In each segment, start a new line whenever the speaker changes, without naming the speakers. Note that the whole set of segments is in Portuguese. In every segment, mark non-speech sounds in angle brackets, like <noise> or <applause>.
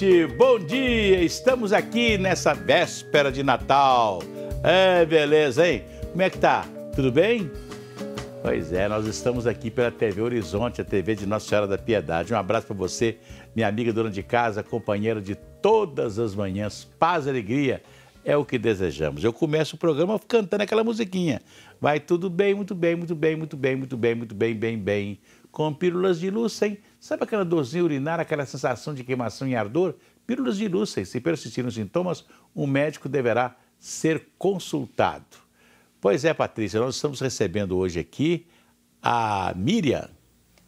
gente, bom dia! Estamos aqui nessa véspera de Natal. É, beleza, hein? Como é que tá? Tudo bem? Pois é, nós estamos aqui pela TV Horizonte, a TV de Nossa Senhora da Piedade. Um abraço para você, minha amiga dona de casa, companheira de todas as manhãs. Paz e alegria é o que desejamos. Eu começo o programa cantando aquela musiquinha. Vai tudo bem, muito bem, muito bem, muito bem, muito bem, muito bem, bem, bem. Com pílulas de luz, hein? Sabe aquela dorzinha urinária, aquela sensação de queimação e ardor? Pílulas de lúcia. Se persistirem os sintomas, o um médico deverá ser consultado. Pois é, Patrícia, nós estamos recebendo hoje aqui a Miriam.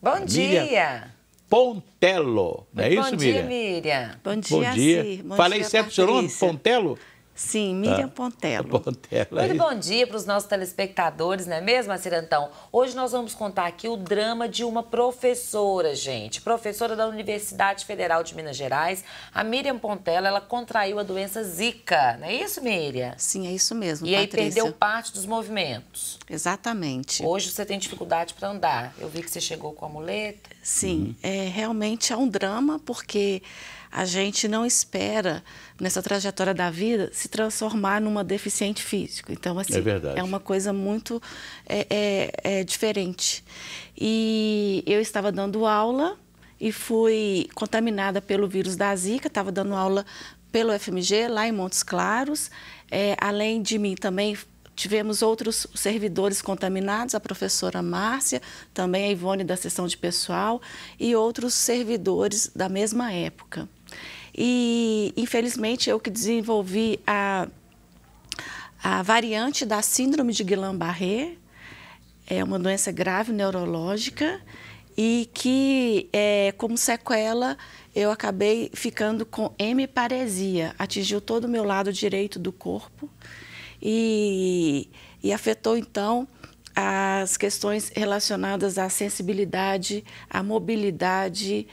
Bom a Miriam dia! Pontelo, não é Bom isso, dia, Miriam?
Miriam? Bom dia, Miriam. Bom dia, Bom dia. Bom Falei dia, certo o seu nome?
Pontelo?
Sim, tá. Miriam ah, <laughs> Pontello. Pontello Muito bom
dia para os nossos telespectadores, não é mesmo, Acirantão? Hoje nós vamos contar aqui o drama de uma professora, gente. Professora da Universidade Federal de Minas Gerais, a Miriam Pontello, ela contraiu a doença Zika, não é isso, Miriam?
Sim, é isso mesmo, E Patrícia. aí perdeu
parte dos movimentos. Exatamente.
Hoje você tem dificuldade para andar. Eu vi que você chegou com a muleta. Sim, uhum. é, realmente é um drama porque a gente não espera nessa trajetória da vida se transformar numa deficiente física. Então, assim, é, é uma coisa muito é, é, é diferente. E eu estava dando aula e fui contaminada pelo vírus da Zika, estava dando aula pelo FMG lá em Montes Claros. É, além de mim também tivemos outros servidores contaminados, a professora Márcia, também a Ivone da sessão de pessoal e outros servidores da mesma época. E, infelizmente, eu que desenvolvi a, a variante da síndrome de Guillain-Barré, é uma doença grave neurológica e que, é, como sequela, eu acabei ficando com hemiparesia, atingiu todo o meu lado direito do corpo e, e afetou, então, as questões relacionadas à sensibilidade, à mobilidade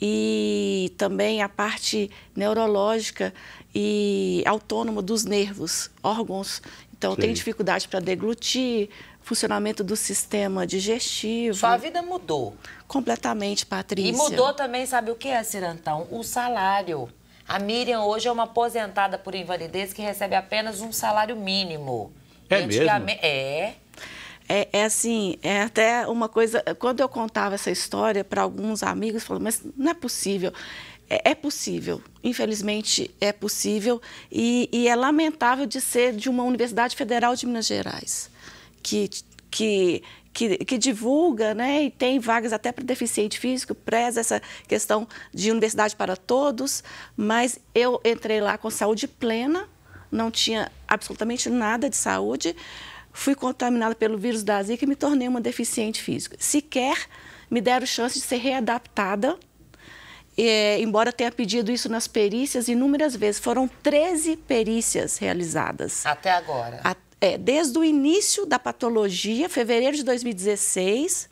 e também a parte neurológica e autônoma dos nervos, órgãos. Então, Sim. tem dificuldade para deglutir, funcionamento do sistema digestivo. Sua vida mudou. Completamente, Patrícia. E mudou
também, sabe o que é, Cirantão? O salário. A Miriam hoje é uma aposentada por invalidez que recebe apenas um salário mínimo. É mesmo? É.
É, é, assim, é até uma coisa. Quando eu contava essa história para alguns amigos, falando, mas não é possível. É, é possível, infelizmente é possível, e, e, é lamentável de ser de uma Universidade Federal de Minas Gerais, que, que, que, que divulga né, e tem vagas até para deficiente físico, preza essa questão de universidade para todos, mas eu entrei lá com saúde plena, não tinha absolutamente nada de saúde fui contaminada pelo vírus da Zika e me tornei uma deficiente física. Sequer me deram chance de ser readaptada, é, embora tenha pedido isso nas perícias inúmeras vezes. Foram 13 perícias realizadas. Até agora? A, é, desde o início da patologia, fevereiro de 2016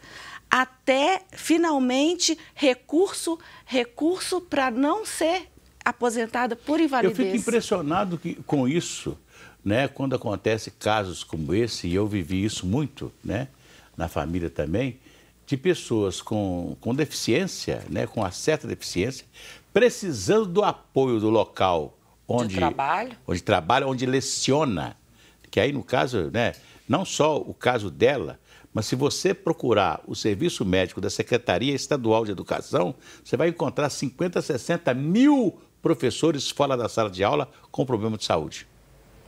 até finalmente recurso, recurso para não ser aposentada por invalidez. Eu fico
impressionado que, com isso, né, quando acontece casos como esse, e eu vivi isso muito, né, na família também, de pessoas com, com deficiência, né, com uma certa deficiência, precisando do apoio do local onde trabalha, onde, trabalha, onde leciona. Que aí, no caso, né, não só o caso dela, mas se você procurar o serviço médico da Secretaria Estadual de Educação, você vai encontrar 50, 60 mil professores fora da sala de aula com problema de saúde.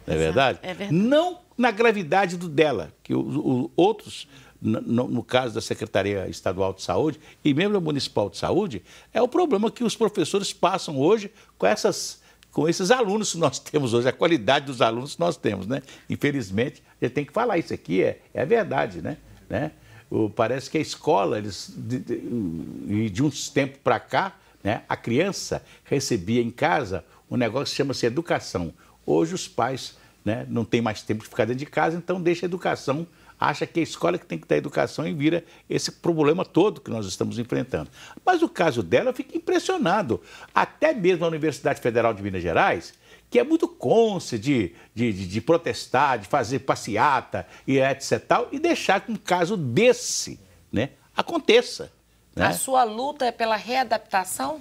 Não é verdade? É verdade. Não na gravidade do dela, que os, os outros, no, no, caso da Secretaria Estadual de Saúde e mesmo da Municipal de Saúde, é o problema que os professores passam hoje com essas com esses alunos que nós temos hoje, a qualidade dos alunos que nós temos, né? Infelizmente, a gente tem que falar isso aqui, é, é verdade, né? né? O, parece que a escola, eles, de, de, de uns tempos para cá, né, a criança recebia em casa um negócio que chama-se educação. Hoje os pais né, não têm mais tempo de ficar dentro de casa, então deixa a educação, acha que é a escola que tem que dar educação e vira esse problema todo que nós estamos enfrentando. Mas o caso dela, eu fico impressionado. Até mesmo a Universidade Federal de Minas Gerais, que é muito cônce de, de, de, de, protestar, de fazer passeata e etc tal, e deixar que um caso desse né, aconteça. Né? A
sua luta é pela readaptação?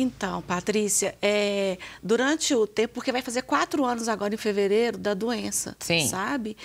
Então, Patrícia, é, durante o tempo, porque vai fazer quatro anos agora em fevereiro da doença, Sim. sabe?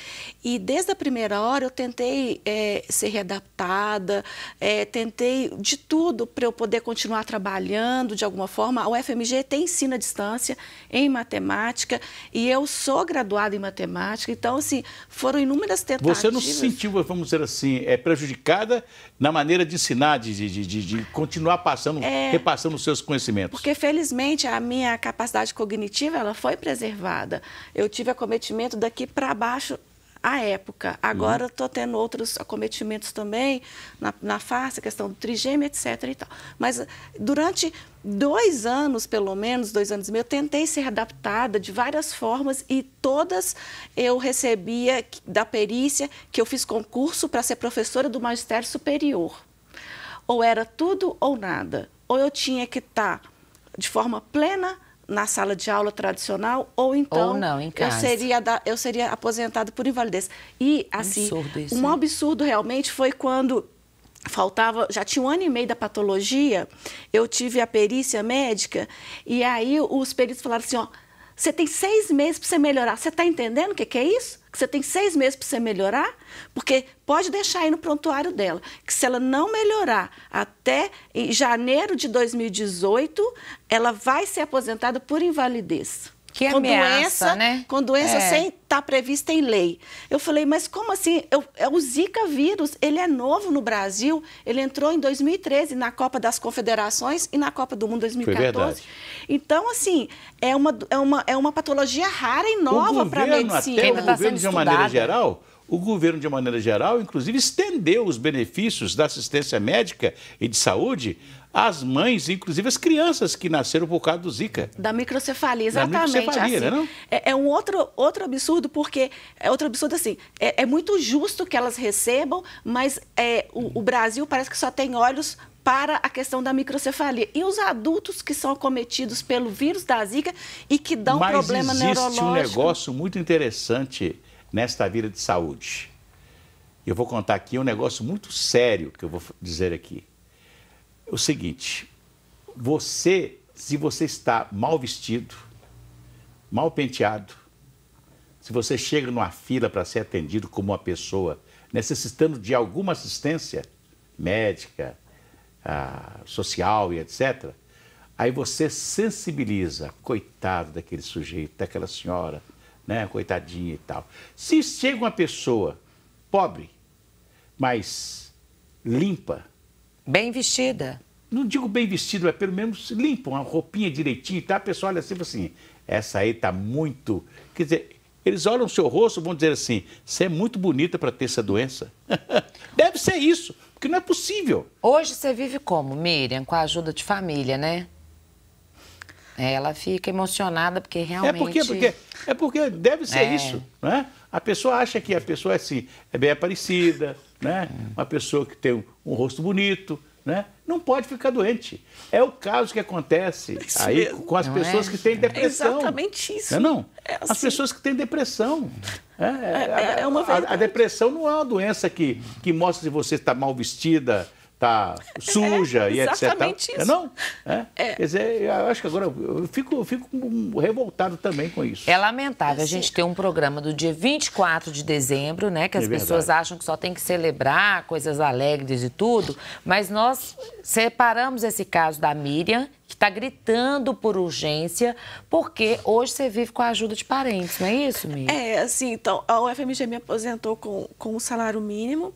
E desde a primeira hora eu tentei é, ser readaptada, é, tentei de tudo para eu poder continuar trabalhando de alguma forma. A UFMG tem ensino à distância em matemática e eu sou graduada em matemática, então, assim, foram inúmeras tentativas. Você não se sentiu,
vamos dizer assim, é, prejudicada na maneira de ensinar, de, de, de, de continuar passando, é. repassando os seus conhecimentos? conhecimentos?
Porque, felizmente, a minha capacidade cognitiva ela foi preservada. Eu tive acometimento daqui para baixo à época. Agora estou uhum. tendo outros acometimentos também na, na face, questão do trigêmeo, etc. E tal. Mas durante dois anos, pelo menos, dois anos e meio, eu tentei ser adaptada de várias formas e todas eu recebia da perícia que eu fiz concurso para ser professora do magistério superior. Ou era tudo ou nada ou eu tinha que estar tá de forma plena na sala de aula tradicional ou então ou não, eu seria da, eu seria aposentado por invalidez e assim absurdo isso, um absurdo realmente foi quando faltava já tinha um ano e meio da patologia eu tive a perícia médica e aí os peritos falaram assim ó você tem seis meses para você melhorar você está entendendo o que, que é isso que você tem seis meses para você melhorar, porque pode deixar aí no prontuário dela, que se ela não melhorar até janeiro de 2018, ela vai ser aposentada por invalidez. Que com ameaça, doença, né? Com doença é. sem estar tá prevista em lei. Eu falei, mas como assim? Eu, é o Zika vírus, ele é novo no Brasil. Ele entrou em 2013 na Copa das Confederações e na Copa do Mundo 2014. então, assim, é uma, é uma, é uma patologia rara e nova para a medicina. Até o tá governo, de uma maneira
geral o governo, de maneira geral, inclusive estendeu os benefícios da assistência médica e de saúde às mães, inclusive as crianças que nasceram por causa do Zika.
Da microcefalia, exatamente. Da microcefalia, assim, né, não? É, é, um outro, outro absurdo, porque é outro absurdo assim. É, é muito justo que elas recebam, mas é, o, o Brasil parece que só tem olhos para a questão da microcefalia. E os adultos que são acometidos pelo vírus da Zika e que dão Mas problema neurológico. Mas Existe um negócio
muito interessante nesta vida de saúde. Eu vou contar aqui um negócio muito sério que eu vou dizer aqui. É o seguinte, você, se você está mal vestido, mal penteado, se você chega numa fila para ser atendido como uma pessoa necessitando de alguma assistência médica, ah, social e etc., aí você sensibiliza, coitado daquele sujeito, daquela senhora, né, coitadinha e tal. Se chega uma pessoa pobre, mas limpa. Bem vestida. Não digo bem vestida, mas pelo menos limpa, uma roupinha direitinha e tal. A pessoa olha sempre assim, assim, essa aí tá muito. Quer dizer, eles olham o seu rosto e vão dizer assim: você é muito bonita para ter essa doença. <laughs> Deve ser isso, porque não é possível.
Hoje você vive como, Miriam? Com a ajuda de família, né? ela fica emocionada porque é realmente. É porque, porque,
é porque deve ser é. isso, né? A pessoa acha que a pessoa é assim, é bem aparecida, né? Uma pessoa que tem um, um rosto bonito, né? Não pode ficar doente. É o caso que acontece é isso aí mesmo. com as não pessoas é? que têm depressão. É exatamente isso. Não, é não? É assim. As pessoas que têm depressão. É, é, uma verdade. A, a, depressão não é uma doença que, que mostra se você está mal vestida, tá suja é, e etc. Exatamente é isso. É, não?
É. é. Quer dizer,
eu acho que agora eu fico, eu
fico
revoltado também com isso. É
lamentável. A gente ter um programa do dia 24 de dezembro, né? Que as é pessoas acham que só tem que celebrar coisas alegres e tudo, mas nós separamos esse caso da Miriam, que está gritando por urgência, porque hoje você vive com a ajuda de parentes, não é isso, Miriam?
É, assim, então, a UFMG me aposentou com, com o um salário mínimo,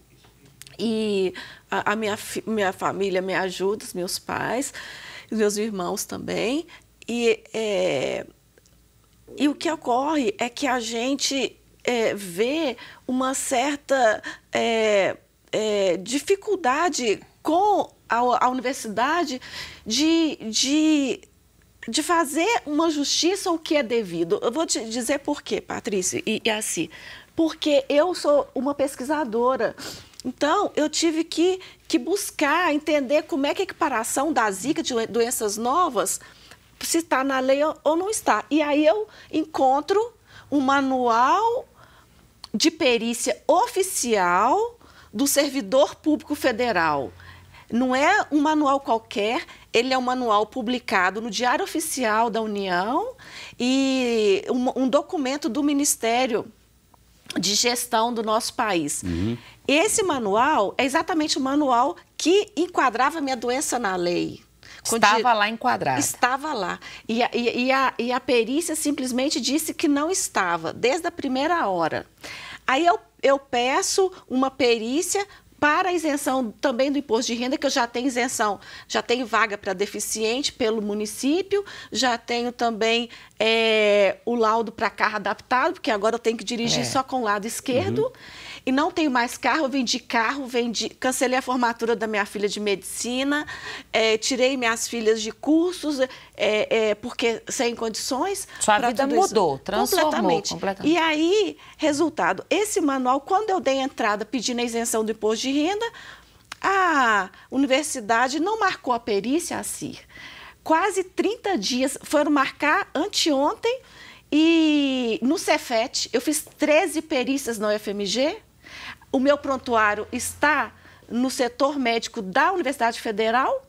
e a, a minha, minha família me ajuda, os meus pais, os meus irmãos também. E, é, e o que ocorre é que a gente é, vê uma certa é, é dificuldade com a, a universidade de, de de fazer uma justiça o que é devido. Eu vou te dizer por quê, Patrícia e, e assim. Porque eu sou uma pesquisadora então, eu tive que, que buscar entender como é que a equiparação da Zika, de doenças novas, se está na lei ou não está. E aí eu encontro um manual de perícia oficial do servidor público federal. Não é um manual qualquer, ele é um manual publicado no Diário Oficial da União e um, um documento do Ministério de Gestão do nosso país. Uhum. Esse manual é exatamente o manual que enquadrava minha doença na lei. Estava lá enquadrado. Estava lá. E a, e, a, e a perícia simplesmente disse que não estava, desde a primeira hora. Aí eu, eu peço uma perícia para a isenção também do imposto de renda, que eu já tenho isenção, já tenho vaga para deficiente pelo município, já tenho também é, o laudo para carro adaptado, porque agora eu tenho que dirigir é. só com o lado esquerdo. Uhum e não tenho mais carro, vendi carro, vendi, cancelei a formatura da minha filha de medicina, é, tirei minhas filhas de cursos, é, é, porque sem condições. Sua vida mudou, isso. transformou completamente. completamente. E aí, resultado, esse manual, quando eu dei entrada pedindo a isenção do imposto de renda, a universidade não marcou a perícia a si. Quase 30 dias foram marcar anteontem e no Cefet eu fiz 13 perícias na UFMG o meu prontuário está no setor médico da Universidade Federal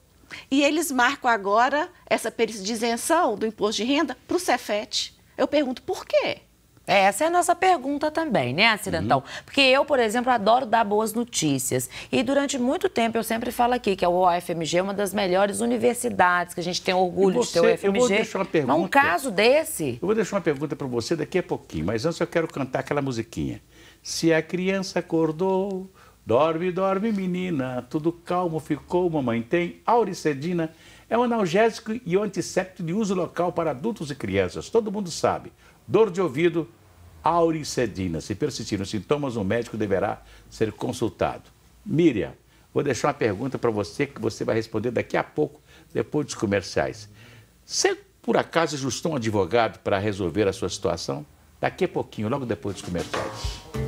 e eles marcam agora essa perícia de isenção do imposto de renda para o Cefet. Eu pergunto por quê? Essa é a nossa pergunta também, né, Acidentão? Uhum. Porque eu, por exemplo, adoro dar boas
notícias. E durante muito tempo eu sempre falo aqui que a UFMG é uma das melhores universidades, que a gente tem orgulho você, de ter o UFMG. Eu vou deixar uma pergunta. Mas um caso desse.
Eu vou deixar uma pergunta para você daqui a pouquinho, mas antes eu quero cantar aquela musiquinha. Se a criança acordou, dorme, dorme, menina, tudo calmo ficou, mamãe tem. Auricedina é um analgésico e um antisséptico de uso local para adultos e crianças. Todo mundo sabe. Dor de ouvido, auricedina. Se persistirem os sintomas, o um médico deverá ser consultado. Miriam, vou deixar uma pergunta para você que você vai responder daqui a pouco, depois dos comerciais. Você, por acaso, ajustou é um advogado para resolver a sua situação? Daqui a pouquinho, logo depois dos comerciais.